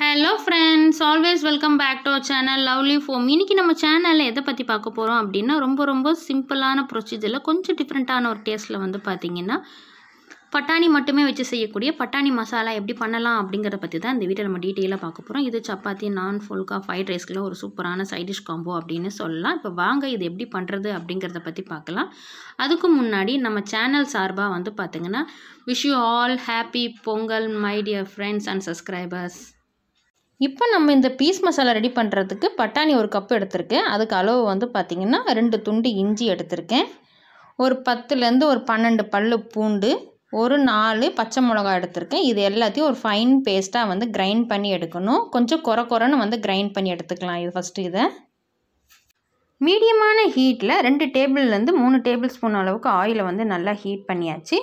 hello friends always welcome back to channel lovely home இன்றைக்கி நம்ம சேனலில் எதை பற்றி பார்க்க போகிறோம் அப்படின்னா ரொம்ப ரொம்ப சிம்பிளான ப்ரொசீஜரில் கொஞ்சம் டிஃப்ரெண்ட்டான ஒரு டேஸ்ட்டில் வந்து பார்த்தீங்கன்னா பட்டாணி மட்டுமே வச்சு செய்யக்கூடிய பட்டாணி மசாலா எப்படி பண்ணலாம் அப்படிங்கிறத பற்றி தான் இந்த வீட்டில் நம்ம டீட்டெயிலாக பார்க்க போகிறோம் இது சப்பாத்தி நான் ஃபுல்கா ஃப்ரைட் ரைஸ்க்குள்ள ஒரு சூப்பரான சைடிஷ் காம்போ அப்படின்னு சொல்லலாம் இப்போ வாங்க இது எப்படி பண்ணுறது அப்படிங்கிறத பற்றி பார்க்கலாம் அதுக்கு முன்னாடி நம்ம சேனல் சார்பாக வந்து பார்த்திங்கன்னா wish you all happy Pongal my dear friends and subscribers இப்போ நம்ம இந்த பீஸ் மசாலா ரெடி பண்ணுறதுக்கு பட்டாணி ஒரு கப் எடுத்திருக்கேன் அதுக்கு அளவு வந்து பார்த்திங்கன்னா ரெண்டு துண்டு இஞ்சி எடுத்திருக்கேன் ஒரு பத்துலேருந்து ஒரு பன்னெண்டு பல் பூண்டு ஒரு நாலு பச்சை மிளகா எடுத்திருக்கேன் இது எல்லாத்தையும் ஒரு ஃபைன் பேஸ்ட்டாக வந்து கிரைண்ட் பண்ணி எடுக்கணும் கொஞ்சம் குறை குறைன்னு வந்து கிரைண்ட் பண்ணி எடுத்துக்கலாம் இது ஃபஸ்ட்டு இதை மீடியமான ஹீட்டில் ரெண்டு டேபிள்லேருந்து மூணு டேபிள் ஸ்பூன் அளவுக்கு ஆயிலை வந்து நல்லா ஹீட் பண்ணியாச்சு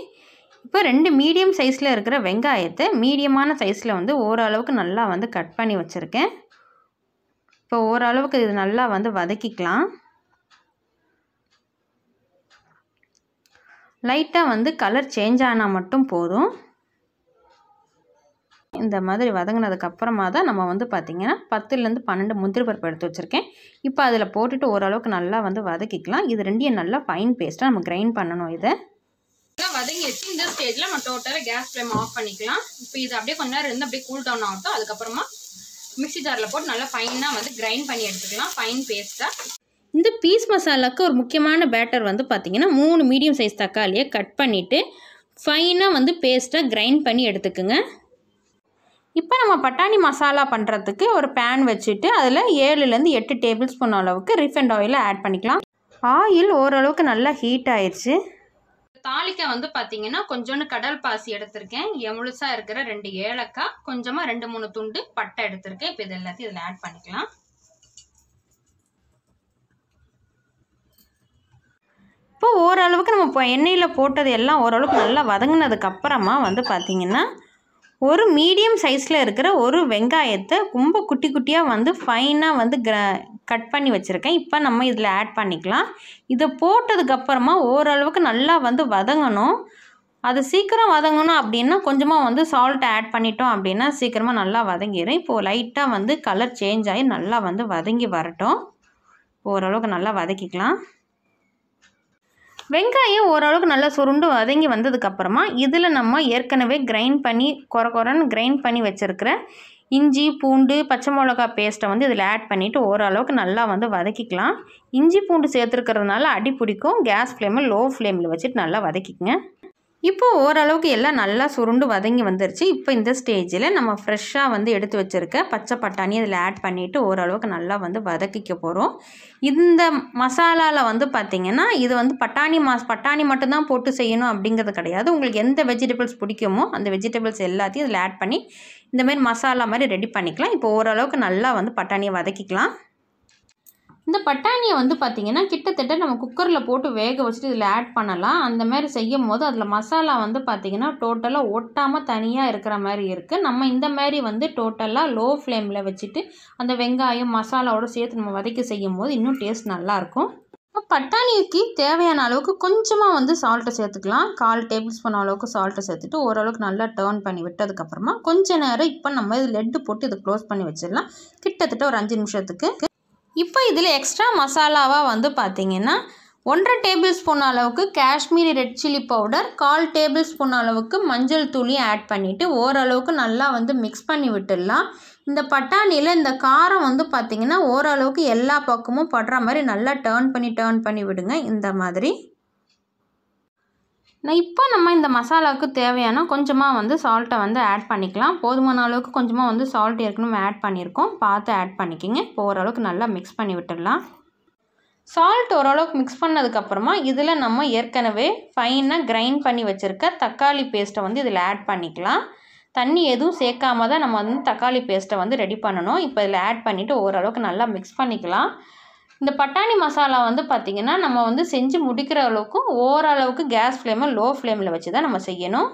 இப்போ ரெண்டு மீடியம் சைஸில் இருக்கிற வெங்காயத்தை மீடியமான சைஸில் வந்து ஓரளவுக்கு நல்லா வந்து கட் பண்ணி வச்சுருக்கேன் இப்போ ஓரளவுக்கு இது நல்லா வந்து வதக்கிக்கலாம் லைட்டாக வந்து கலர் சேஞ்ச் ஆனால் மட்டும் போதும் இந்த மாதிரி வதங்கினதுக்கு அப்புறமா தான் நம்ம வந்து பார்த்திங்கன்னா பத்துலேருந்து பன்னெண்டு முந்திரி பருப்பு எடுத்து வச்சுருக்கேன் இப்போ அதில் போட்டுட்டு ஓரளவுக்கு நல்லா வந்து வதக்கிக்கலாம் இது ரெண்டையும் நல்லா ஃபைன் பேஸ்ட்டாக நம்ம கிரைண்ட் பண்ணணும் இதை வதங்கிடுச்சு இந்த ஸ்டேஜில் நம்ம டோட்டலாக கேஸ் ஃப்ளேம் ஆஃப் பண்ணிக்கலாம் இப்போ இது அப்படியே கொஞ்ச நேரம் இருந்து அப்படியே கூல் டவுன் ஆகட்டும் அதுக்கப்புறமா மிக்சி ஜாரில் போட்டு நல்லா ஃபைனாக வந்து கிரைண்ட் பண்ணி எடுத்துக்கலாம் ஃபைன் பேஸ்ட்டாக இந்த பீஸ் மசாலாவுக்கு ஒரு முக்கியமான பேட்டர் வந்து பார்த்திங்கன்னா மூணு மீடியம் சைஸ் தக்காளியை கட் பண்ணிவிட்டு ஃபைனாக வந்து பேஸ்ட்டாக கிரைண்ட் பண்ணி எடுத்துக்குங்க இப்போ நம்ம பட்டாணி மசாலா பண்ணுறதுக்கு ஒரு பேன் வச்சுட்டு அதில் ஏழுலேருந்து எட்டு டேபிள் ஸ்பூன் அளவுக்கு ரிஃபைண்ட் ஆயிலை ஆட் பண்ணிக்கலாம் ஆயில் ஓரளவுக்கு நல்லா ஹீட் ஆயிடுச்சு தாளிக்க வந்து பார்த்தீங்கன்னா கொஞ்சோண்டு கடல் பாசி எடுத்திருக்கேன் எமுழுசா இருக்கிற ரெண்டு ஏலக்காய் கொஞ்சமாக ரெண்டு மூணு துண்டு பட்டை எடுத்திருக்கேன் இப்போ இது எல்லாத்தையும் இதில் ஆட் பண்ணிக்கலாம் இப்போ ஓரளவுக்கு நம்ம இப்போ எண்ணெயில் போட்டது எல்லாம் ஓரளவுக்கு நல்லா வதங்கினதுக்கப்புறமா வந்து பார்த்திங்கன்னா ஒரு மீடியம் சைஸில் இருக்கிற ஒரு வெங்காயத்தை ரொம்ப குட்டி குட்டியாக வந்து ஃபைனாக வந்து கிர கட் பண்ணி வச்சுருக்கேன் இப்போ நம்ம இதில் ஆட் பண்ணிக்கலாம் இதை போட்டதுக்கப்புறமா ஓரளவுக்கு நல்லா வந்து வதங்கணும் அது சீக்கிரம் வதங்கணும் அப்படின்னா கொஞ்சமாக வந்து சால்ட் ஆட் பண்ணிட்டோம் அப்படின்னா சீக்கிரமாக நல்லா வதங்கிடும் இப்போது லைட்டாக வந்து கலர் சேஞ்ச் ஆகி நல்லா வந்து வதங்கி வரட்டும் ஓரளவுக்கு நல்லா வதக்கிக்கலாம் வெங்காயம் ஓரளவுக்கு நல்லா சுருண்டு வதங்கி வந்ததுக்கப்புறமா இதில் நம்ம ஏற்கனவே கிரைண்ட் பண்ணி குற குறன்னு கிரைண்ட் பண்ணி வச்சுருக்கிற இஞ்சி பூண்டு பச்சை மிளகா பேஸ்ட்டை வந்து இதில் ஆட் பண்ணிவிட்டு ஓரளவுக்கு நல்லா வந்து வதக்கிக்கலாம் இஞ்சி பூண்டு சேர்த்துருக்கிறதுனால அடி பிடிக்கும் கேஸ் ஃப்ளேமை லோ ஃப்ளேமில் வச்சுட்டு நல்லா வதக்கிக்கங்க இப்போது ஓரளவுக்கு எல்லாம் நல்லா சுருண்டு வதங்கி வந்துருச்சு இப்போ இந்த ஸ்டேஜில் நம்ம ஃப்ரெஷ்ஷாக வந்து எடுத்து வச்சுருக்க பச்சை பட்டாணி அதில் ஆட் பண்ணிவிட்டு ஓரளவுக்கு நல்லா வந்து வதக்கிக்க போகிறோம் இந்த மசாலாவில் வந்து பார்த்திங்கன்னா இது வந்து பட்டாணி மாஸ் பட்டாணி மட்டும்தான் போட்டு செய்யணும் அப்படிங்கிறது கிடையாது உங்களுக்கு எந்த வெஜிடபிள்ஸ் பிடிக்குமோ அந்த வெஜிடபிள்ஸ் எல்லாத்தையும் இதில் ஆட் பண்ணி இந்தமாரி மசாலா மாதிரி ரெடி பண்ணிக்கலாம் இப்போ ஓரளவுக்கு நல்லா வந்து பட்டாணியை வதக்கிக்கலாம் இந்த பட்டாணியை வந்து பார்த்திங்கன்னா கிட்டத்தட்ட நம்ம குக்கரில் போட்டு வேக வச்சுட்டு இதில் ஆட் பண்ணலாம் அந்த மாதிரி செய்யும் போது அதில் மசாலா வந்து பார்த்திங்கன்னா டோட்டலாக ஒட்டாமல் தனியாக இருக்கிற மாதிரி இருக்குது நம்ம இந்த மாதிரி வந்து டோட்டலாக லோ ஃப்ளேமில் வச்சுட்டு அந்த வெங்காயம் மசாலாவோட சேர்த்து நம்ம வதக்கி செய்யும் போது இன்னும் டேஸ்ட் நல்லாயிருக்கும் பட்டாணிக்கு தேவையான அளவுக்கு கொஞ்சமாக வந்து சால்ட்டை சேர்த்துக்கலாம் கால் டேபிள் ஸ்பூன் அளவுக்கு சால்ட்டை சேர்த்துட்டு ஓரளவுக்கு நல்லா டேர்ன் பண்ணி விட்டதுக்கப்புறமா கொஞ்ச நேரம் இப்போ நம்ம இது லெட்டு போட்டு இதை க்ளோஸ் பண்ணி வச்சிடலாம் கிட்டத்தட்ட ஒரு அஞ்சு நிமிஷத்துக்கு இப்போ இதில் எக்ஸ்ட்ரா மசாலாவாக வந்து பார்த்திங்கன்னா ஒன்றரை டேபிள் ஸ்பூன் அளவுக்கு காஷ்மீரி ரெட் சில்லி பவுடர் கால் டேபிள் ஸ்பூன் அளவுக்கு மஞ்சள் தூளியும் ஆட் பண்ணிவிட்டு ஓரளவுக்கு நல்லா வந்து மிக்ஸ் பண்ணி விட்டுடலாம் இந்த பட்டாணியில் இந்த காரம் வந்து பார்த்திங்கன்னா ஓரளவுக்கு எல்லா பக்கமும் படுற மாதிரி நல்லா டேர்ன் பண்ணி டேர்ன் பண்ணி விடுங்க இந்த மாதிரி நான் இப்போ நம்ம இந்த மசாலாவுக்கு தேவையான கொஞ்சமாக வந்து சால்ட்டை வந்து ஆட் பண்ணிக்கலாம் போதுமான அளவுக்கு கொஞ்சமாக வந்து சால்ட் ஏற்கனவே ஆட் பண்ணியிருக்கோம் பார்த்து ஆட் பண்ணிக்கிங்க இப்போ ஓரளவுக்கு நல்லா மிக்ஸ் பண்ணி விட்டுடலாம் சால்ட் ஓரளவுக்கு மிக்ஸ் பண்ணதுக்கப்புறமா இதில் நம்ம ஏற்கனவே ஃபைனாக கிரைண்ட் பண்ணி வச்சுருக்க தக்காளி பேஸ்ட்டை வந்து இதில் ஆட் பண்ணிக்கலாம் தண்ணி எதுவும் சேர்க்காம தான் நம்ம வந்து தக்காளி பேஸ்ட்டை வந்து ரெடி பண்ணணும் இப்போ இதில் ஆட் பண்ணிவிட்டு ஓரளவுக்கு நல்லா மிக்ஸ் பண்ணிக்கலாம் இந்த பட்டாணி மசாலா வந்து பார்த்திங்கன்னா நம்ம வந்து செஞ்சு முடிக்கிற அளவுக்கு ஓரளவுக்கு கேஸ் ஃப்ளேமை லோ ஃப்ளேமில் வச்சு தான் நம்ம செய்யணும்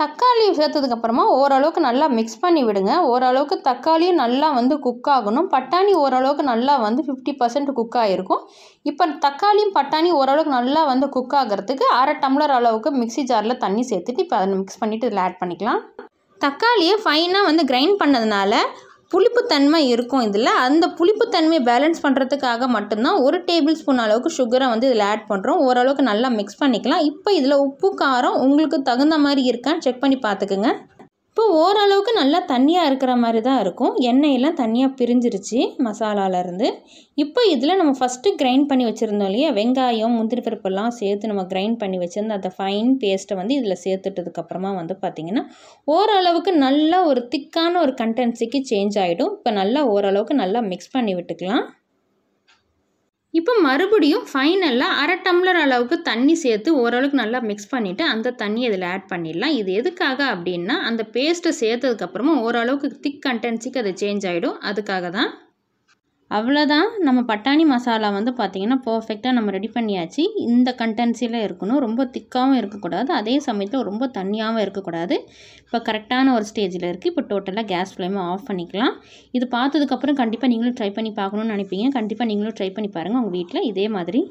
தக்காளி சேர்த்ததுக்கப்புறமா ஓரளவுக்கு நல்லா மிக்ஸ் பண்ணி விடுங்க ஓரளவுக்கு தக்காளியும் நல்லா வந்து குக் ஆகணும் பட்டாணி ஓரளவுக்கு நல்லா வந்து ஃபிஃப்டி பர்சன்ட் குக் ஆகிருக்கும் இப்போ தக்காளியும் பட்டாணி ஓரளவுக்கு நல்லா வந்து குக் ஆகிறதுக்கு அரை டம்ளர் அளவுக்கு மிக்சி ஜாரில் தண்ணி சேர்த்துட்டு இப்போ அதை மிக்ஸ் பண்ணிவிட்டு இதில் ஆட் பண்ணிக்கலாம் தக்காளியை ஃபைனாக வந்து கிரைண்ட் பண்ணதுனால புளிப்புத்தன்மை இருக்கும் இதில் அந்த புளிப்புத்தன்மையை பேலன்ஸ் பண்ணுறதுக்காக மட்டும்தான் ஒரு டேபிள் ஸ்பூன் அளவுக்கு சுகரை வந்து இதில் ஆட் பண்ணுறோம் ஓரளவுக்கு நல்லா மிக்ஸ் பண்ணிக்கலாம் இப்போ இதில் உப்பு காரம் உங்களுக்கு தகுந்த மாதிரி இருக்கான்னு செக் பண்ணி பார்த்துக்குங்க இப்போ ஓரளவுக்கு நல்லா தண்ணியாக இருக்கிற மாதிரி தான் இருக்கும் எண்ணெயெல்லாம் தனியாக பிரிஞ்சிருச்சு மசாலாலேருந்து இப்போ இதில் நம்ம ஃபஸ்ட்டு கிரைண்ட் பண்ணி வச்சுருந்தோம் இல்லையா வெங்காயம் முந்திரி பருப்பெல்லாம் சேர்த்து நம்ம கிரைண்ட் பண்ணி வச்சுருந்த அந்த ஃபைன் பேஸ்ட்டை வந்து இதில் சேர்த்துட்டதுக்கப்புறமா வந்து பார்த்திங்கன்னா ஓரளவுக்கு நல்லா ஒரு திக்கான ஒரு கண்டென்சிக்கு சேஞ்ச் ஆகிடும் இப்போ நல்லா ஓரளவுக்கு நல்லா மிக்ஸ் பண்ணி விட்டுக்கலாம் இப்போ மறுபடியும் ஃபைனலாக அரை டம்ளர் அளவுக்கு தண்ணி சேர்த்து ஓரளவுக்கு நல்லா மிக்ஸ் பண்ணிவிட்டு அந்த தண்ணியை இதில் ஆட் பண்ணிடலாம் இது எதுக்காக அப்படின்னா அந்த பேஸ்ட்டை சேர்த்ததுக்கப்புறமா ஓரளவுக்கு திக் கண்டென்சிக்கு அது சேஞ்ச் ஆகிடும் அதுக்காக தான் அவ்வளோதான் நம்ம பட்டாணி மசாலா வந்து பார்த்திங்கன்னா பர்ஃபெக்டாக நம்ம ரெடி பண்ணியாச்சு இந்த கண்டென்சியில் இருக்கணும் ரொம்ப திக்காகவும் இருக்கக்கூடாது அதே சமயத்தில் ரொம்ப தண்ணியாகவும் இருக்கக்கூடாது இப்போ கரெக்டான ஒரு ஸ்டேஜில் இருக்குது இப்போ டோட்டலாக கேஸ் ஃப்ளேமை ஆஃப் பண்ணிக்கலாம் இது பார்த்ததுக்கப்புறம் கண்டிப்பாக நீங்களும் ட்ரை பண்ணி பார்க்கணுன்னு நினைப்பீங்க கண்டிப்பாக நீங்களும் ட்ரை பண்ணி பாருங்கள் உங்கள் வீட்டில் இதே மாதிரி